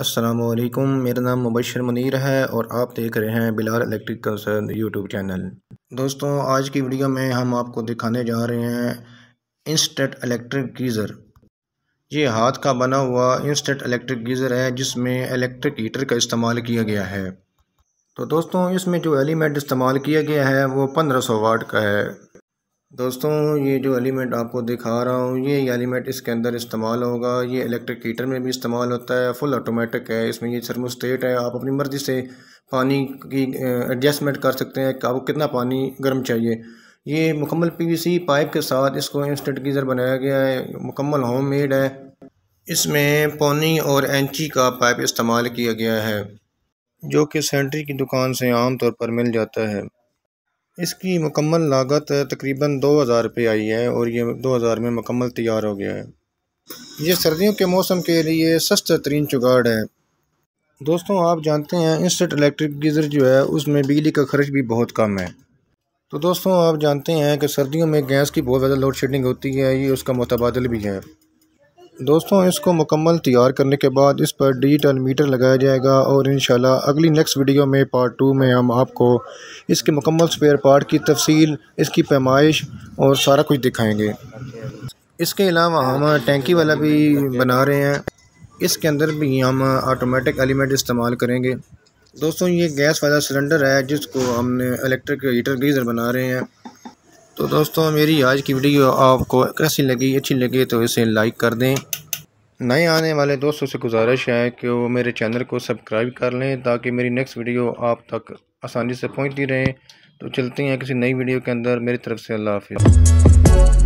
असलकुम मेरा नाम मुबशर मुनीर है और आप देख रहे हैं Bilal electric concern YouTube channel दोस्तों आज की वीडियो में हम आपको दिखाने जा रहे हैं इंस्टेंट इलेक्ट्रिक गीज़र ये हाथ का बना हुआ इंस्टेंट इलेक्ट्रिक गीज़र है जिसमें इलेक्ट्रिक हीटर का इस्तेमाल किया गया है तो दोस्तों इसमें जो एलिमेंट इस्तेमाल किया गया है वो पंद्रह सौ वाट का है दोस्तों ये जो एलिमेंट आपको दिखा रहा हूँ ये एलिमेंट इसके अंदर इस्तेमाल होगा ये इलेक्ट्रिक हीटर में भी इस्तेमाल होता है फुल ऑटोमेटिक है इसमें ये थर्मोस्टेट है आप अपनी मर्ज़ी से पानी की एडजस्टमेंट कर सकते हैं कि आपको कितना पानी गर्म चाहिए ये मुकम्मल पीवीसी पाइप के साथ इसको इंस्टेंट गीज़र बनाया गया है मुकम्मल होम मेड है इसमें पौनी और एंची का पाइप इस्तेमाल किया गया है जो कि सेंट्री की दुकान से आम तौर पर मिल जाता है इसकी मुकम्मल लागत तकरीबन दो हज़ार रुपये आई है और ये दो हज़ार में मुकम्मल तैयार हो गया है ये सर्दियों के मौसम के लिए सस्ता तरीन चुगाड़ है दोस्तों आप जानते हैं इंस्टेंट इलेक्ट्रिक गीज़र जो है उसमें बिजली का खर्च भी बहुत कम है तो दोस्तों आप जानते हैं कि सर्दियों में गैस की बहुत ज़्यादा लोड शेडिंग होती है ये उसका मुतबादल भी है दोस्तों इसको मुकम्मल तैयार करने के बाद इस पर डिजिटल मीटर लगाया जाएगा और इन अगली नेक्स्ट वीडियो में पार्ट टू में हम आपको इसके मुकम्मल स्पेयर पार्ट की तफसील इसकी पैमाइश और सारा कुछ दिखाएंगे इसके अलावा हम टेंकी वाला भी बना रहे हैं इसके अंदर भी हम आटोमेटिक एलिमेंट इस्तेमाल करेंगे दोस्तों ये गैस वाला सिलेंडर है जिसको हमने इलेक्ट्रिक हीटर गीज़र बना रहे हैं तो दोस्तों मेरी आज की वीडियो आपको कैसी लगी अच्छी लगी तो इसे लाइक कर दें नए आने वाले दोस्तों से गुजारिश है कि वो मेरे चैनल को सब्सक्राइब कर लें ताकि मेरी नेक्स्ट वीडियो आप तक आसानी से पहुंचती रहे तो चलते हैं किसी नई वीडियो के अंदर मेरी तरफ से अल्लाह हाफिज़